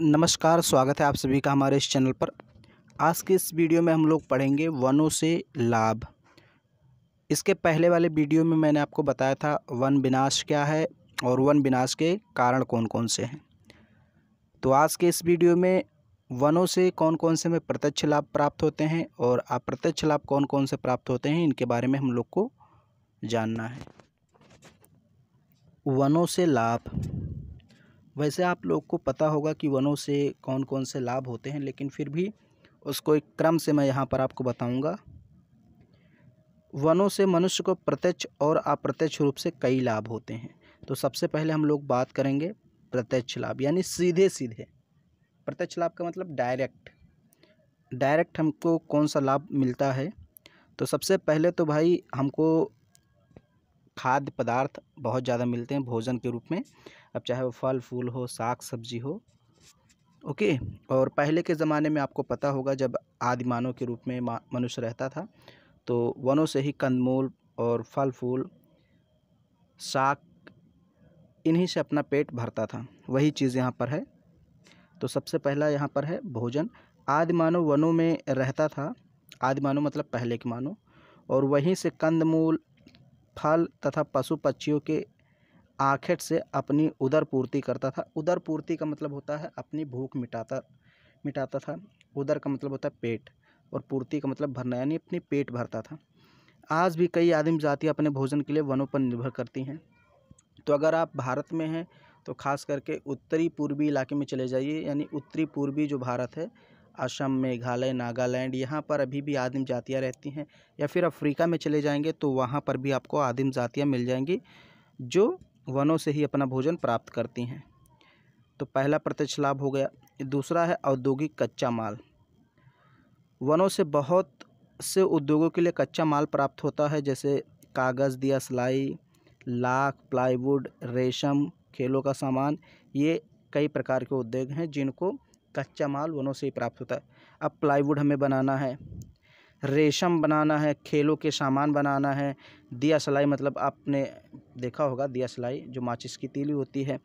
नमस्कार स्वागत है आप सभी का हमारे इस चैनल पर आज के इस वीडियो में हम लोग पढ़ेंगे वनों से लाभ इसके पहले वाले वीडियो में मैंने आपको बताया था वन विनाश क्या है और वन विनाश के कारण कौन कौन से हैं तो आज के इस वीडियो में वनों से कौन कौन से में प्रत्यक्ष लाभ प्राप्त होते हैं और अप्रत्यक्ष लाभ कौन कौन से प्राप्त होते हैं इनके बारे में हम लोग को जानना है वनों से लाभ वैसे आप लोग को पता होगा कि वनों से कौन कौन से लाभ होते हैं लेकिन फिर भी उसको एक क्रम से मैं यहाँ पर आपको बताऊँगा वनों से मनुष्य को प्रत्यक्ष और अप्रत्यक्ष रूप से कई लाभ होते हैं तो सबसे पहले हम लोग बात करेंगे प्रत्यक्ष लाभ यानी सीधे सीधे प्रत्यक्ष लाभ का मतलब डायरेक्ट डायरेक्ट हमको कौन सा लाभ मिलता है तो सबसे पहले तो भाई हमको खाद्य पदार्थ बहुत ज़्यादा मिलते हैं भोजन के रूप में अब चाहे वो फल फूल हो साग सब्जी हो ओके और पहले के ज़माने में आपको पता होगा जब आदि मानव के रूप में मनुष्य रहता था तो वनों से ही कंदमूल और फल फूल साग इन्हीं से अपना पेट भरता था वही चीज़ यहाँ पर है तो सबसे पहला यहाँ पर है भोजन आदि मानव वनों में रहता था आदि मानव मतलब पहले के मानव और वहीं से कंदमूल फल तथा पशु पक्षियों के आखेट से अपनी उदर पूर्ति करता था उदर पूर्ति का मतलब होता है अपनी भूख मिटाता मिटाता था उदर का मतलब होता है पेट और पूर्ति का मतलब भरना यानी अपनी पेट भरता था आज भी कई आदिम जातियाँ अपने भोजन के लिए वनों पर निर्भर करती हैं तो अगर आप भारत में हैं तो खास करके उत्तरी पूर्वी इलाके में चले जाइए यानी उत्तरी पूर्वी जो भारत है असम मेघालय नागालैंड यहाँ पर अभी भी आदिम जातियाँ रहती हैं या फिर अफ्रीका में चले जाएंगे तो वहाँ पर भी आपको आदिम जातियाँ मिल जाएंगी जो वनों से ही अपना भोजन प्राप्त करती हैं तो पहला प्रत्यक्ष लाभ हो गया दूसरा है औद्योगिक कच्चा माल वनों से बहुत से उद्योगों के लिए कच्चा माल प्राप्त होता है जैसे कागज़ दिया सिलाई लाख प्लाईवुड रेशम खेलों का सामान ये कई प्रकार के उद्योग हैं जिनको कच्चा माल वनों से ही प्राप्त होता है अब प्लाईवुड हमें बनाना है रेशम बनाना है खेलों के सामान बनाना है दिया सिलाई मतलब आपने देखा होगा दिया सिलाई जो माचिस की तीली होती है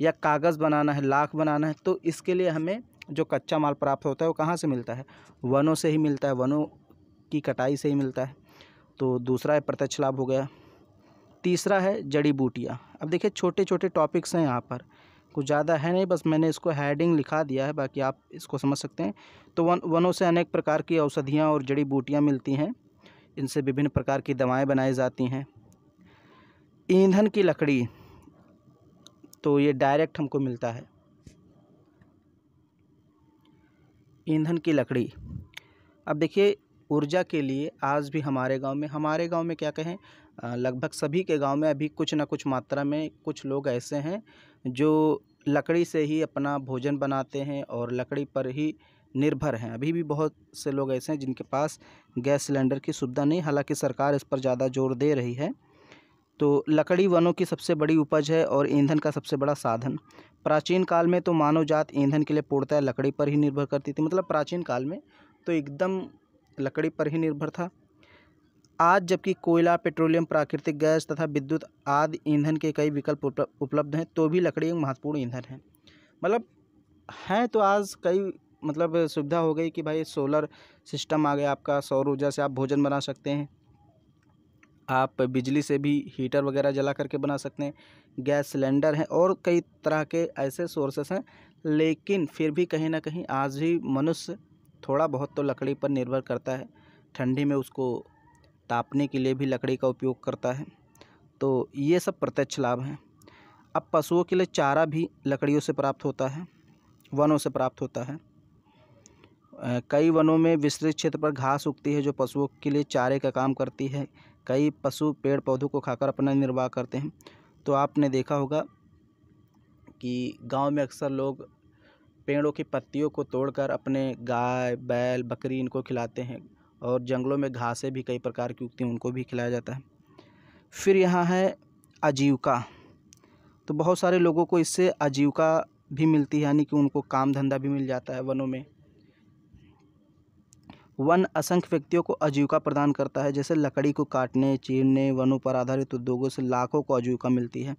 या कागज़ बनाना है लाख बनाना है तो इसके लिए हमें जो कच्चा माल प्राप्त होता है वो कहाँ से मिलता है वनों से ही मिलता है वनों की कटाई से ही मिलता है तो दूसरा है प्रत्यक्ष लाभ हो गया तीसरा है जड़ी बूटियाँ अब देखिए छोटे छोटे टॉपिक्स हैं यहाँ पर कुछ ज़्यादा है नहीं बस मैंने इसको हैडिंग लिखा दिया है बाकी आप इसको समझ सकते हैं तो वन वनों से अनेक प्रकार की औषधियाँ और जड़ी बूटियाँ मिलती हैं इनसे विभिन्न प्रकार की दवाएँ बनाई जाती हैं ईंधन की लकड़ी तो ये डायरेक्ट हमको मिलता है ईंधन की लकड़ी अब देखिए ऊर्जा के लिए आज भी हमारे गांव में हमारे गांव में क्या कहें लगभग सभी के गांव में अभी कुछ ना कुछ मात्रा में कुछ लोग ऐसे हैं जो लकड़ी से ही अपना भोजन बनाते हैं और लकड़ी पर ही निर्भर हैं अभी भी बहुत से लोग ऐसे हैं जिनके पास गैस सिलेंडर की सुविधा नहीं हालांकि सरकार इस पर ज़्यादा जोर दे रही है तो लकड़ी वनों की सबसे बड़ी उपज है और ईंधन का सबसे बड़ा साधन प्राचीन काल में तो मानव जात ईंधन के लिए पूर्णतः लकड़ी पर ही निर्भर करती थी मतलब प्राचीन काल में तो एकदम लकड़ी पर ही निर्भर था आज जबकि कोयला पेट्रोलियम प्राकृतिक गैस तथा विद्युत आदि ईंधन के कई विकल्प उपलब्ध हैं तो भी लकड़ी एक महत्वपूर्ण ईंधन है मतलब हैं तो आज कई मतलब सुविधा हो गई कि भाई सोलर सिस्टम आ गया आपका सौर ऊर्जा से आप भोजन बना सकते हैं आप बिजली से भी हीटर वगैरह जला करके बना सकते हैं गैस सिलेंडर हैं और कई तरह के ऐसे सोर्सेस हैं लेकिन फिर भी कहीं ना कहीं आज भी मनुष्य थोड़ा बहुत तो लकड़ी पर निर्भर करता है ठंडी में उसको तापने के लिए भी लकड़ी का उपयोग करता है तो ये सब प्रत्यक्ष लाभ हैं अब पशुओं के लिए चारा भी लकड़ियों से प्राप्त होता है वनों से प्राप्त होता है कई वनों में विस्तृत क्षेत्र पर घास उगती है जो पशुओं के लिए चारे का काम करती है कई पशु पेड़ पौधों को खाकर अपना निर्वाह करते हैं तो आपने देखा होगा कि गांव में अक्सर लोग पेड़ों की पत्तियों को तोड़कर अपने गाय बैल बकरी इनको खिलाते हैं और जंगलों में घासें भी कई प्रकार की उगती हैं उनको भी खिलाया जाता है फिर यहाँ है आजीविका तो बहुत सारे लोगों को इससे आजीविका भी मिलती है यानी कि उनको काम धंधा भी मिल जाता है वनों में वन असंख्य व्यक्तियों को आजीविका प्रदान करता है जैसे लकड़ी को काटने चीरने वनों पर आधारित उद्योगों से लाखों को आजीविका मिलती है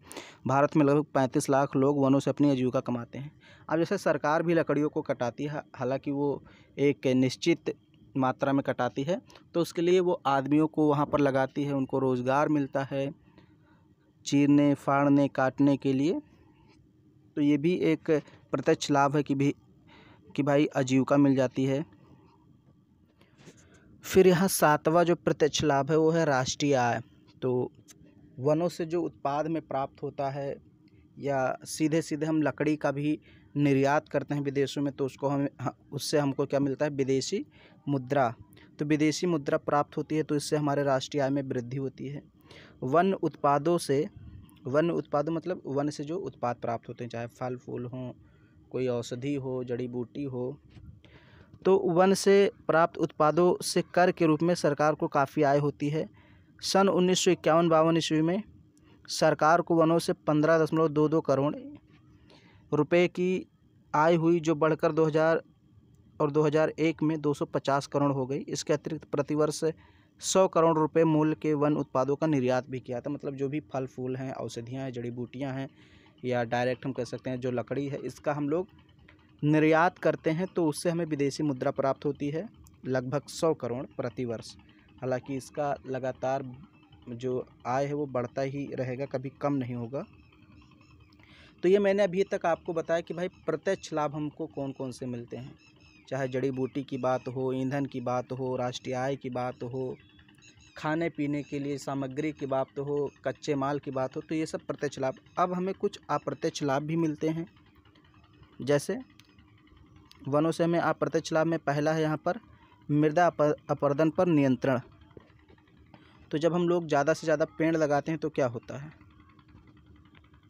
भारत में लगभग पैंतीस लाख लोग वनों से अपनी आजीविका कमाते हैं अब जैसे सरकार भी लकड़ियों को कटाती है हालांकि वो एक निश्चित मात्रा में कटाती है तो उसके लिए वो आदमियों को वहाँ पर लगाती है उनको रोज़गार मिलता है चीरने फाड़ने काटने के लिए तो ये भी एक प्रत्यक्ष लाभ है कि भी कि भाई आजीविका मिल जाती है फिर यहाँ सातवां जो प्रत्यक्ष लाभ है वो है राष्ट्रीय आय तो वनों से जो उत्पाद में प्राप्त होता है या सीधे सीधे हम लकड़ी का भी निर्यात करते हैं विदेशों में तो उसको हम उससे हमको क्या मिलता है विदेशी मुद्रा तो विदेशी मुद्रा प्राप्त होती है तो इससे हमारे राष्ट्रीय आय में वृद्धि होती है वन उत्पादों से वन उत्पादों मतलब वन से जो उत्पाद प्राप्त होते हैं चाहे फल फूल हों कोई औषधि हो जड़ी बूटी हो तो वन से प्राप्त उत्पादों से कर के रूप में सरकार को काफ़ी आय होती है सन उन्नीस सौ इक्यावन बावन ईस्वी में सरकार को वनों से पंद्रह दशमलव दो दो करोड़ रुपए की आय हुई जो बढ़कर दो हज़ार और 2001 में 250 करोड़ हो गई इसके अतिरिक्त प्रतिवर्ष सौ करोड़ रुपए मूल्य के वन उत्पादों का निर्यात भी किया था तो मतलब जो भी फल फूल हैं औषधियाँ हैं जड़ी बूटियाँ हैं या डायरेक्ट हम कह सकते हैं जो लकड़ी है इसका हम लोग निर्यात करते हैं तो उससे हमें विदेशी मुद्रा प्राप्त होती है लगभग सौ करोड़ प्रतिवर्ष हालांकि इसका लगातार जो आय है वो बढ़ता ही रहेगा कभी कम नहीं होगा तो ये मैंने अभी तक आपको बताया कि भाई प्रत्यक्ष लाभ हमको कौन कौन से मिलते हैं चाहे जड़ी बूटी की बात हो ईंधन की बात हो राष्ट्रीय आय की बात हो खाने पीने के लिए सामग्री की बात हो कच्चे माल की बात हो तो ये सब प्रत्यक्ष लाभ अब हमें कुछ अप्रत्यक्ष लाभ भी मिलते हैं जैसे वनों से हमें अप्रत्यक्ष लाभ में पहला है यहाँ पर मृदा अपर्दन पर नियंत्रण तो जब हम लोग ज़्यादा से ज़्यादा पेड़ लगाते हैं तो क्या होता है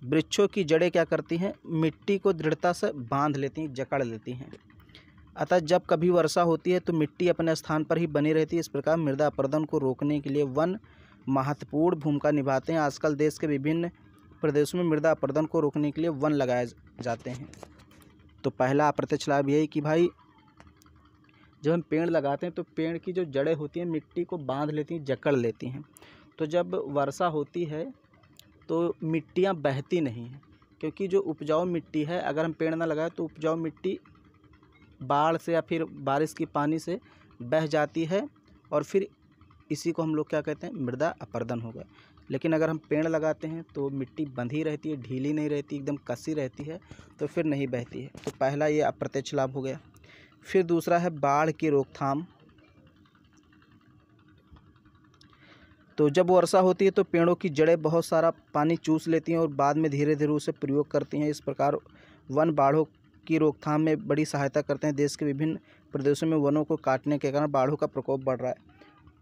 वृक्षों की जड़ें क्या करती हैं मिट्टी को दृढ़ता से बांध लेती हैं जकड़ लेती हैं अतः जब कभी वर्षा होती है तो मिट्टी अपने स्थान पर ही बनी रहती है इस प्रकार मृदा अपर्दन को रोकने के लिए वन महत्वपूर्ण भूमिका निभाते हैं आजकल देश के विभिन्न प्रदेशों में मृदा अपर्दन को रोकने के लिए वन लगाए जाते हैं तो पहला अप्रत्यक्ष लाभ यही कि भाई जब हम पेड़ लगाते हैं तो पेड़ की जो जड़ें होती हैं मिट्टी को बांध लेती हैं जकड़ लेती हैं तो जब वर्षा होती है तो मिट्टियाँ बहती नहीं हैं क्योंकि जो उपजाऊ मिट्टी है अगर हम पेड़ ना लगाए तो उपजाऊ मिट्टी बाढ़ से या फिर बारिश के पानी से बह जाती है और फिर इसी को हम लोग क्या कहते हैं मृदा अपर्दन हो गए लेकिन अगर हम पेड़ लगाते हैं तो मिट्टी बंधी रहती है ढीली नहीं रहती एकदम कसी रहती है तो फिर नहीं बहती है तो पहला ये अप्रत्यक्ष लाभ हो गया फिर दूसरा है बाढ़ की रोकथाम तो जब वर्षा होती है तो पेड़ों की जड़ें बहुत सारा पानी चूस लेती हैं और बाद में धीरे धीरे उसे प्रयोग करती हैं इस प्रकार वन बाढ़ों की रोकथाम में बड़ी सहायता करते हैं देश के विभिन्न प्रदेशों में वनों को काटने के कारण बाढ़ों का प्रकोप बढ़ रहा है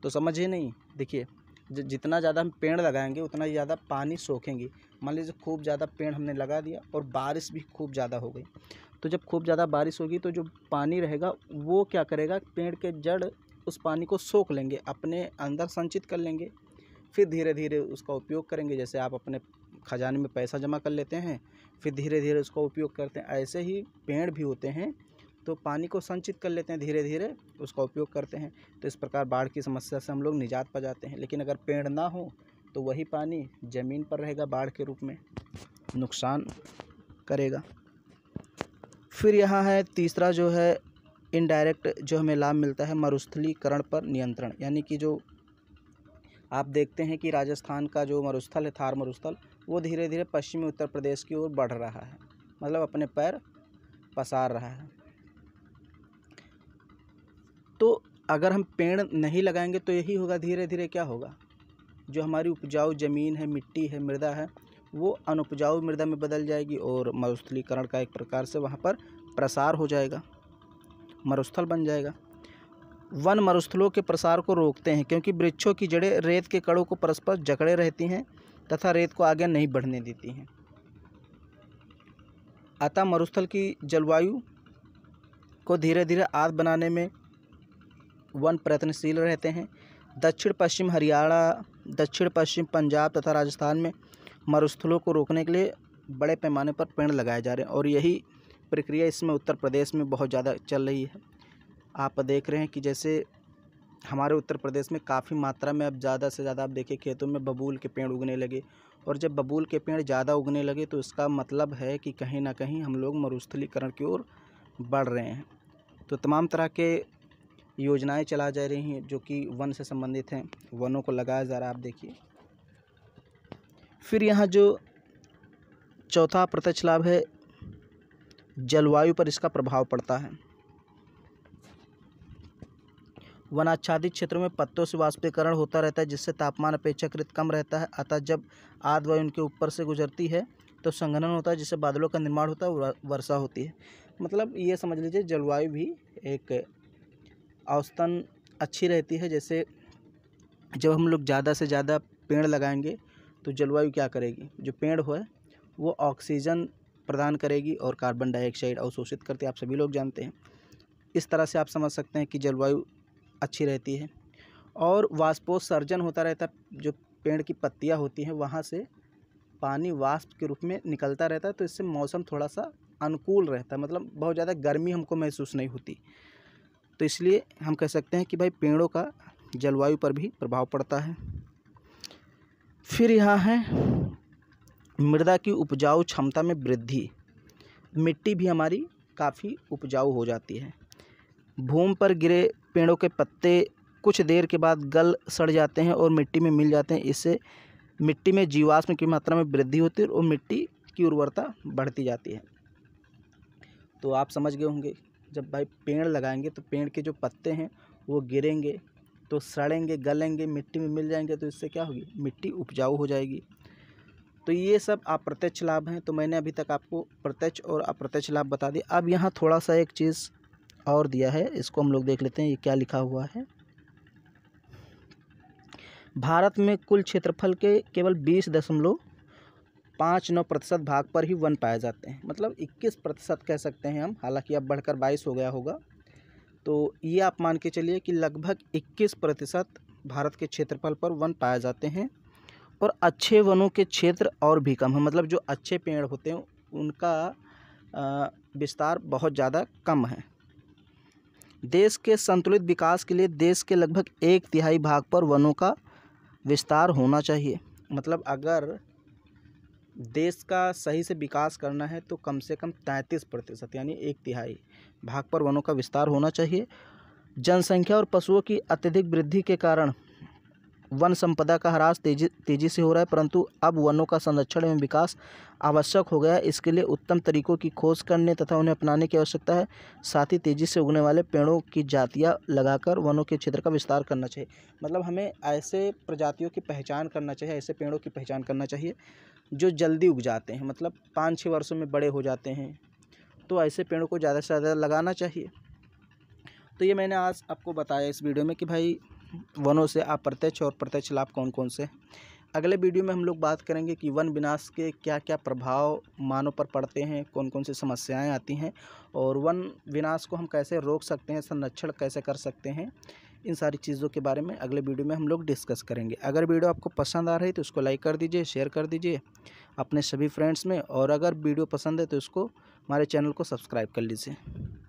तो समझिए नहीं देखिए जितना ज़्यादा हम पेड़ लगाएंगे उतना ज़्यादा पानी सोखेंगे मान लीजिए खूब ज़्यादा पेड़ हमने लगा दिया और बारिश भी खूब ज़्यादा हो गई तो जब खूब ज़्यादा बारिश होगी तो जो पानी रहेगा वो क्या करेगा पेड़ के जड़ उस पानी को सोख लेंगे अपने अंदर संचित कर लेंगे फिर धीरे धीरे उसका उपयोग करेंगे जैसे आप अपने खजाने में पैसा जमा कर लेते हैं फिर धीरे धीरे उसका उपयोग करते हैं ऐसे ही पेड़ भी होते हैं तो पानी को संचित कर लेते हैं धीरे धीरे उसका उपयोग करते हैं तो इस प्रकार बाढ़ की समस्या से हम लोग निजात पा जाते हैं लेकिन अगर पेड़ ना हो तो वही पानी ज़मीन पर रहेगा बाढ़ के रूप में नुकसान करेगा फिर यहाँ है तीसरा जो है इनडायरेक्ट जो हमें लाभ मिलता है मरुस्थलीकरण पर नियंत्रण यानी कि जो आप देखते हैं कि राजस्थान का जो मरुस्थल है थार मरुस्थल वो धीरे धीरे पश्चिमी उत्तर प्रदेश की ओर बढ़ रहा है मतलब अपने पैर पसार रहा है तो अगर हम पेड़ नहीं लगाएंगे तो यही होगा धीरे धीरे क्या होगा जो हमारी उपजाऊ ज़मीन है मिट्टी है मृदा है वो अनुपजाऊ मृदा में बदल जाएगी और मरुस्थलीकरण का एक प्रकार से वहाँ पर प्रसार हो जाएगा मरुस्थल बन जाएगा वन मरुस्थलों के प्रसार को रोकते हैं क्योंकि वृक्षों की जड़ें रेत के कड़ों को परस्पर जकड़े रहती हैं तथा रेत को आगे नहीं बढ़ने देती हैं अतः मरुस्थल की जलवायु को धीरे धीरे आद बनाने में वन प्रयत्नशील रहते हैं दक्षिण पश्चिम हरियाणा दक्षिण पश्चिम पंजाब तथा राजस्थान में मरुस्थलों को रोकने के लिए बड़े पैमाने पर पेड़ लगाए जा रहे हैं और यही प्रक्रिया इसमें उत्तर प्रदेश में बहुत ज़्यादा चल रही है आप देख रहे हैं कि जैसे हमारे उत्तर प्रदेश में काफ़ी मात्रा में अब ज़्यादा से ज़्यादा आप देखिए खेतों में बबूल के पेड़ उगने लगे और जब बबूल के पेड़ ज़्यादा उगने लगे तो इसका मतलब है कि कहीं ना कहीं हम लोग मरुस्थलीकरण की ओर बढ़ रहे हैं तो तमाम तरह के योजनाएं चला जा रही हैं जो कि वन से संबंधित हैं वनों को लगाया जा रहा है आप देखिए फिर यहाँ जो चौथा प्रत्यक्ष लाभ है जलवायु पर इसका प्रभाव पड़ता है वनाच्छादित क्षेत्रों में पत्तों से वाष्पीकरण होता रहता है जिससे तापमान अपेक्षाकृत कम रहता है अतः जब आद वायु उनके ऊपर से गुजरती है तो संघनन होता है जिससे बादलों का निर्माण होता है वर्षा होती है मतलब ये समझ लीजिए जलवायु भी एक औसतन अच्छी रहती है जैसे जब हम लोग ज़्यादा से ज़्यादा पेड़ लगाएंगे तो जलवायु क्या करेगी जो पेड़ हो वो ऑक्सीजन प्रदान करेगी और कार्बन डाइऑक्साइड अवशोषित करते आप सभी लोग जानते हैं इस तरह से आप समझ सकते हैं कि जलवायु अच्छी रहती है और वाष्पोत्सर्जन होता रहता है जो पेड़ की पत्तियाँ होती हैं वहाँ से पानी वाष्प के रूप में निकलता रहता है तो इससे मौसम थोड़ा सा अनुकूल रहता है मतलब बहुत ज़्यादा गर्मी हमको महसूस नहीं होती तो इसलिए हम कह सकते हैं कि भाई पेड़ों का जलवायु पर भी प्रभाव पड़ता है फिर यहाँ है मृदा की उपजाऊ क्षमता में वृद्धि मिट्टी भी हमारी काफ़ी उपजाऊ हो जाती है भूमि पर गिरे पेड़ों के पत्ते कुछ देर के बाद गल सड़ जाते हैं और मिट्टी में मिल जाते हैं इससे मिट्टी में जीवाश्म की मात्रा में वृद्धि होती है और मिट्टी की उर्वरता बढ़ती जाती है तो आप समझ गए होंगे जब भाई पेड़ लगाएंगे तो पेड़ के जो पत्ते हैं वो गिरेंगे तो सड़ेंगे गलेंगे मिट्टी में मिल जाएंगे तो इससे क्या होगी मिट्टी उपजाऊ हो जाएगी तो ये सब अप्रत्यक्ष लाभ हैं तो मैंने अभी तक आपको प्रत्यक्ष और अप्रत्यक्ष लाभ बता दिया अब यहाँ थोड़ा सा एक चीज़ और दिया है इसको हम लोग देख लेते हैं ये क्या लिखा हुआ है भारत में कुल क्षेत्रफल के केवल बीस दशमलव पाँच नौ प्रतिशत भाग पर ही वन पाए जाते हैं मतलब इक्कीस प्रतिशत कह सकते हैं हम हालांकि अब बढ़कर बाईस हो गया होगा तो ये आप मान के चलिए कि लगभग 21 प्रतिशत भारत के क्षेत्रफल पर वन पाए जाते हैं और अच्छे वनों के क्षेत्र और भी कम है मतलब जो अच्छे पेड़ होते हैं उनका विस्तार बहुत ज़्यादा कम है देश के संतुलित विकास के लिए देश के लगभग एक तिहाई भाग पर वनों का विस्तार होना चाहिए मतलब अगर देश का सही से विकास करना है तो कम से कम तैंतीस प्रतिशत यानी एक तिहाई भाग पर वनों का विस्तार होना चाहिए जनसंख्या और पशुओं की अत्यधिक वृद्धि के कारण वन संपदा का ह्रास तेजी तेजी से हो रहा है परंतु अब वनों का संरक्षण एवं विकास आवश्यक हो गया है इसके लिए उत्तम तरीकों की खोज करने तथा उन्हें अपनाने की आवश्यकता है साथ ही तेज़ी से उगने वाले पेड़ों की जातियाँ लगाकर वनों के क्षेत्र का विस्तार करना चाहिए मतलब हमें ऐसे प्रजातियों की पहचान करना चाहिए ऐसे पेड़ों की पहचान करना चाहिए जो जल्दी उग जाते हैं मतलब पाँच छः वर्षों में बड़े हो जाते हैं तो ऐसे पेड़ों को ज़्यादा से ज़्यादा लगाना चाहिए तो ये मैंने आज आपको बताया इस वीडियो में कि भाई वनों से आप प्रत्यक्ष और प्रत्यक्ष लाभ कौन कौन से अगले वीडियो में हम लोग बात करेंगे कि वन विनाश के क्या क्या प्रभाव मानव पर पड़ते हैं कौन कौन सी समस्याएं आती हैं और वन विनाश को हम कैसे रोक सकते हैं संरक्षण कैसे कर सकते हैं इन सारी चीज़ों के बारे में अगले वीडियो में हम लोग डिस्कस करेंगे अगर वीडियो आपको पसंद आ रही है तो उसको लाइक कर दीजिए शेयर कर दीजिए अपने सभी फ्रेंड्स में और अगर वीडियो पसंद है तो इसको हमारे चैनल को सब्सक्राइब कर लीजिए